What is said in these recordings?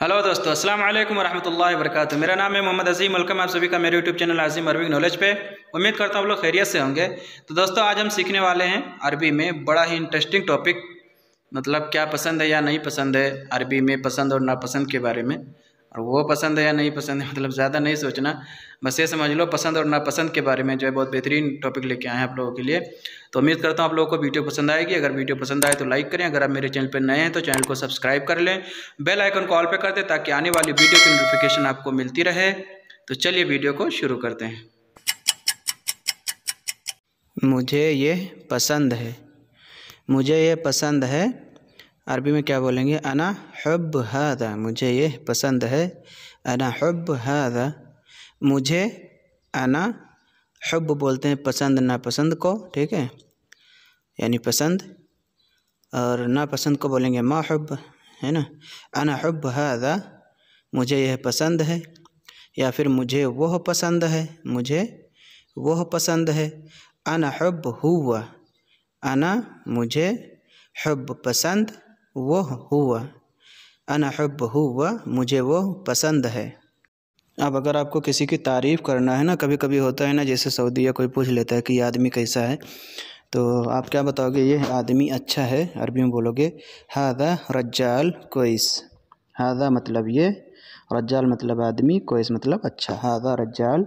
hello दोस्तों अस्सलाम वालेकुम रहमतुल्लाहि वरक मेरा नाम है मोहम्मद अजीम मलकम आप सभी का मेरे यूट्यूब चैनल अजीम अरबी नॉलेज पे उम्मीद करता हूँ आप लोग खैरियत से होंगे तो दोस्तों आज हम सीखने वाले हैं अरबी में बड़ा ही इंटरेस्टिंग टॉपिक मतलब क्या पसंद है या नहीं पसंद है अरबी में पसंद और नापसंद के बारे में और वो पसंद है या नहीं पसंद है मतलब ज़्यादा नहीं सोचना बस ये समझ लो पसंद और नापसंद के बारे में जो है बहुत बेहतरीन टॉपिक लेके आए हैं आप लोगों के लिए तो उम्मीद करता हूँ आप लोगों को वीडियो पसंद आएगी अगर वीडियो पसंद आए तो लाइक करें अगर आप मेरे चैनल पर नए हैं तो चैनल को सब्सक्राइब कर लें बेल आइकन कॉल पर कर दें ताकि आने वाली वीडियो की नोटिफिकेशन आपको मिलती रहे तो चलिए वीडियो को शुरू करते हैं मुझे ये पसंद है मुझे ये पसंद है अरबी में क्या बोलेंगे अना हब हादा मुझे ये पसंद है अना हब हादा मुझे अना हब बोलते हैं पसंद नापसंद को ठीक है यानी पसंद और नापसंद को बोलेंगे मा हब है ना अना हब हादा मुझे यह पसंद है या फिर मुझे वह पसंद है मुझे वह पसंद है अना हब हुआ अना मुझे हब पसंद वो हुआ अना हब हुआ मुझे वो पसंद है अब अगर आपको किसी की तारीफ़ करना है ना कभी कभी होता है ना जैसे सऊदी या कोई पूछ लेता है कि ये आदमी कैसा है तो आप क्या बताओगे ये आदमी अच्छा है अरबी में बोलोगे हादा रज्जाल कोइस हादा मतलब ये रज्जाल मतलब आदमी कोइस मतलब अच्छा हादा रज्जाल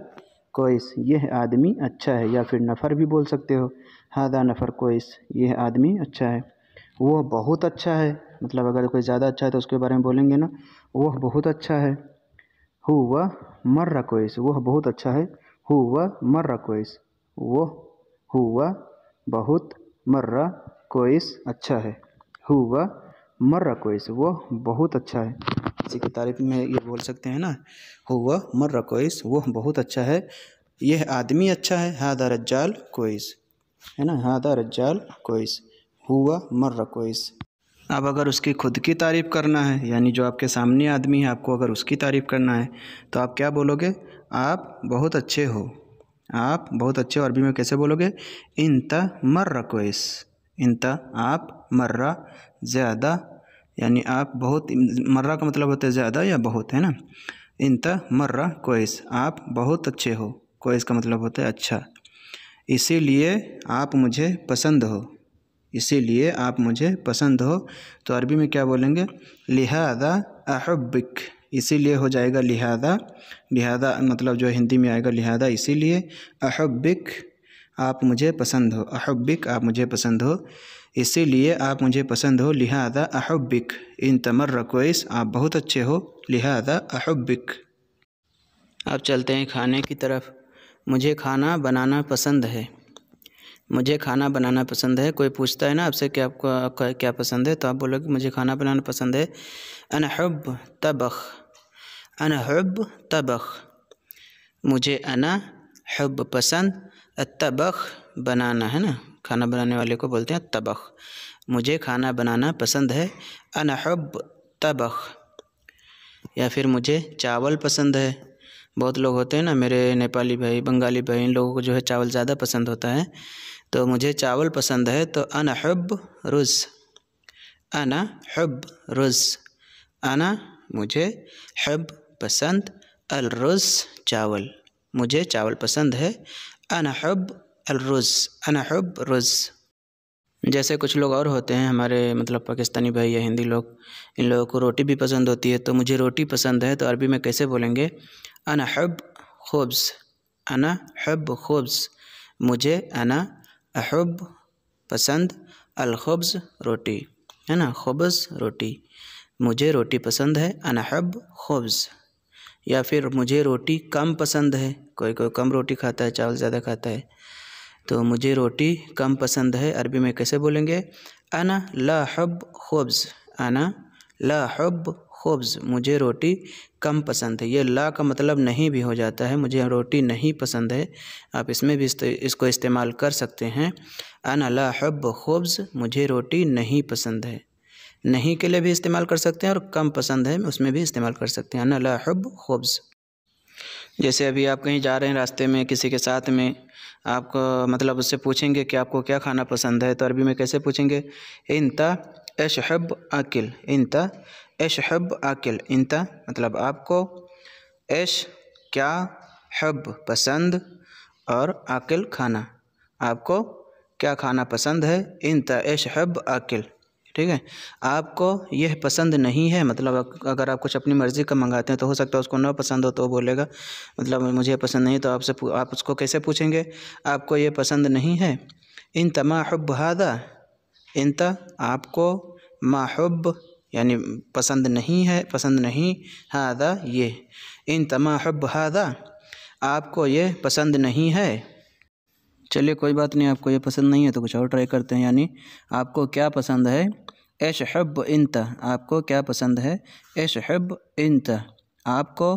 कोइस यह आदमी अच्छा है या फिर नफ़र भी बोल सकते हो हादा नफ़र कोइस यह आदमी अच्छा है वह बहुत अच्छा है मतलब अगर कोई ज़्यादा अच्छा है तो उसके बारे में बोलेंगे ना वह बहुत अच्छा है व मर्र रकोइस वह बहुत अच्छा है हुआ मर्र कोइस वह हुआ बहुत मर रकोइस अच्छा है हुआ मर रकोइस वह बहुत अच्छा है किसी की तारीफ में ये बोल सकते हैं ना हुआ मर रकोइस वह बहुत अच्छा है यह आदमी अच्छा है हादा रज्जाल कोइस है ना हादा रज्जाल कोइस हुआ रखो इस अब अगर उसकी खुद की तारीफ़ करना है यानी जो आपके सामने आदमी है आपको अगर उसकी तारीफ़ करना है तो आप क्या बोलोगे आप बहुत अच्छे हो आप बहुत अच्छे हो अरबी में कैसे बोलोगे इंता रखो इस इंता आप मर्रा ज़्यादा यानी आप बहुत मर्रा का मतलब होता है ज़्यादा या बहुत है ना इंता मर्रा कोइस आप बहुत अच्छे हो कोइस का मतलब होता है अच्छा इसीलिए आप मुझे पसंद हो इसीलिए आप मुझे पसंद हो तो अरबी में क्या बोलेंगे लिहाजा अहबिक इसीलिए हो जाएगा लिहाजा लिहाजा मतलब जो हिंदी में आएगा लिहाजा इसीलिए अहबिक आप मुझे पसंद हो अहबिक आप मुझे पसंद हो इसीलिए आप मुझे पसंद हो लिहाजा अहबिक इन तमर रकोइस आप बहुत अच्छे हो लिहाजा अहबिक अब चलते हैं खाने की तरफ मुझे खाना बनाना पसंद है मुझे खाना बनाना पसंद है कोई पूछता है ना आपसे क्या आपको क्या पसंद है तो आप बोलोगे मुझे खाना बनाना पसंद है अनहब तबख अनहब तबख मुझे अना हब पसंद तबख बनाना है ना खाना बनाने वाले को बोलते हैं तबख मुझे खाना बनाना पसंद है अनहब तबख या फिर मुझे चावल पसंद है बहुत लोग होते हैं ना मेरे नेपाली भाई बंगाली भाई इन लोगों को जो है चावल ज़्यादा पसंद होता है तो मुझे चावल पसंद है तो अन हब रुज़ अना हब रुज़ अना मुझे हब पसंद अल रुज़ चावल मुझे चावल पसंद है अन हब अल रुज़ अन हब रुज़ जैसे कुछ लोग और होते हैं हमारे मतलब पाकिस्तानी भाई या हिंदी लोग इन लोगों को रोटी भी पसंद होती है तो मुझे रोटी पसंद है तो अरबी में कैसे बोलेंगे अन हब खुब्स अना हब खुब्स मुझे अना अहब पसंद अलखब्ज़ रोटी है ना ख़ब्स रोटी मुझे रोटी पसंद है अनहब खब्ज़ या फिर मुझे रोटी कम पसंद है कोई कोई कम रोटी खाता है चावल ज़्यादा खाता है तो मुझे रोटी कम पसंद है अरबी में कैसे बोलेंगे अना ला हब खब्ज़ अना लाहब खूब्स मुझे रोटी कम पसंद है ये ला का मतलब नहीं भी हो जाता है मुझे रोटी नहीं पसंद है आप इसमें भी इसको इस्तेमाल कर सकते हैं अन ला हब खूब्स मुझे रोटी नहीं पसंद है नहीं के लिए भी इस्तेमाल कर सकते हैं और कम पसंद है उसमें भी इस्तेमाल कर सकते हैं अन ला हब खूब्स जैसे अभी आप कहीं जा रहे हैं रास्ते में किसी के साथ में आपको मतलब उससे पूछेंगे कि आपको क्या खाना पसंद है तो अरबी में कैसे पूछेंगे इनता अशहब अकिल इनता ऐश हब आकिल इंता मतलब आपको ऐश क्या हब पसंद और आकिल खाना आपको क्या खाना पसंद है इंता एश हब आकिल ठीक है आपको यह पसंद नहीं है मतलब अगर आप कुछ अपनी मर्ज़ी का मंगाते हैं तो हो सकता है उसको ना पसंद हो तो बोलेगा मतलब मुझे पसंद नहीं तो आपसे आप उसको कैसे पूछेंगे आपको ये पसंद नहीं है इन तमा हादा इन आपको माहब यानी पसंद नहीं है पसंद नहीं हादा ये इन तमा हब हादा आपको ये पसंद नहीं है चलिए कोई बात नहीं आपको ये पसंद नहीं है तो कुछ और ट्राई करते हैं यानी आपको क्या पसंद है एश हब इंत आपको क्या पसंद है एश हब इंत आपको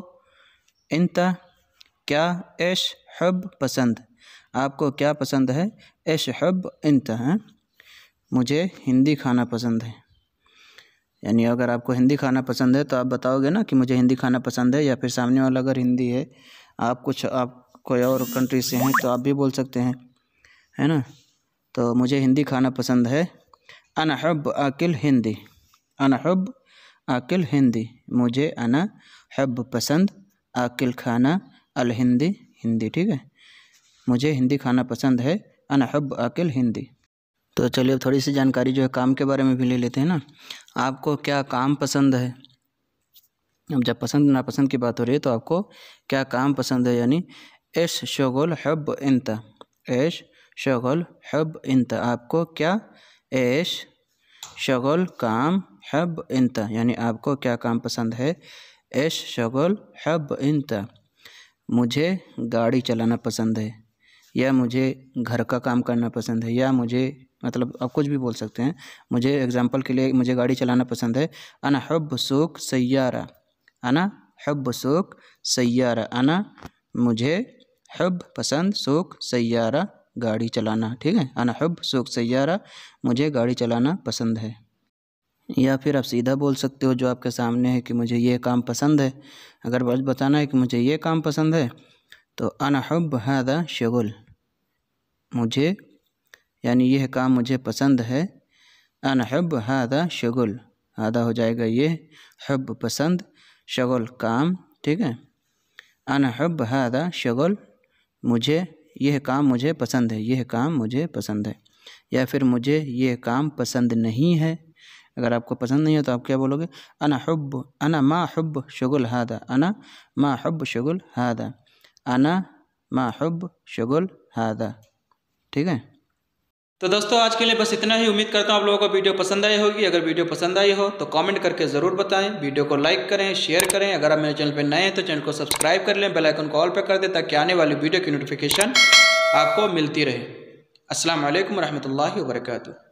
इंत क्या एश हब पसंद आपको क्या पसंद है एश हब इंत मुझे हिंदी खाना पसंद है यानी अगर आपको हिंदी खाना पसंद है तो आप बताओगे ना कि मुझे हिंदी खाना पसंद है या फिर सामने वाला अगर हिंदी है आप कुछ आप कोई और कंट्री से हैं तो आप भी बोल सकते हैं है ना तो मुझे हिंदी खाना पसंद है अनहब आकिल हिंदी अनहब आकिल हिंदी मुझे अना हब पसंद आकिल खाना अल हिंदी हिंदी ठीक है मुझे हिंदी खाना पसंद है अनहब आकिल हिंदी तो चलिए अब थोड़ी सी जानकारी जो है काम के बारे में भी ले लेते हैं ना आपको क्या काम पसंद है अब जब पसंद नापसंद की बात हो रही है तो आपको क्या काम पसंद है यानी एश शगुल हब इंत एश शगुल हब इंत आपको क्या एश शगुल काम हब इंत यानी आपको क्या काम पसंद है एश शगोल हब इंत मुझे गाड़ी चलाना पसंद है या मुझे घर का काम करना पसंद है या मुझे मतलब आप कुछ भी बोल सकते हैं मुझे एग्जांपल के लिए मुझे गाड़ी चलाना पसंद है अना हब सुख सैारा अना हब सुख सैारा अना मुझे हब पसंद सुख सैारा गाड़ी चलाना ठीक है अना हब सुख सैारा मुझे गाड़ी चलाना पसंद है या फिर आप सीधा बोल सकते हो जो आपके सामने है कि मुझे ये काम पसंद है अगर बस बताना है कि मुझे ये काम पसंद है तो अनहब हद शगुल मुझे यानी यह काम मुझे पसंद है अनहब हादा शगुल हादा हो जाएगा ये हब पसंद शगुल काम ठीक है अनहब हादा शगुल मुझे यह काम मुझे पसंद है यह काम मुझे पसंद है या फिर मुझे यह काम पसंद नहीं है अगर आपको पसंद नहीं है तो आप क्या बोलोगे अना हब अना मा हब शगुल हादा अना मा हब शगुल हादा अना मा हब शगुल हादा ठीक है तो दोस्तों आज के लिए बस इतना ही उम्मीद करता हूँ आप लोगों को वीडियो पसंद आई होगी अगर वीडियो पसंद आई हो तो कमेंट करके ज़रूर बताएं वीडियो को लाइक करें शेयर करें अगर आप मेरे चैनल पर नए हैं तो चैनल को सब्सक्राइब कर लें बेल आइकन को ऑल पर कर दें ताकि आने वाली वीडियो की नोटिफिकेशन आपको मिलती रहे असलम वरहमल वर्का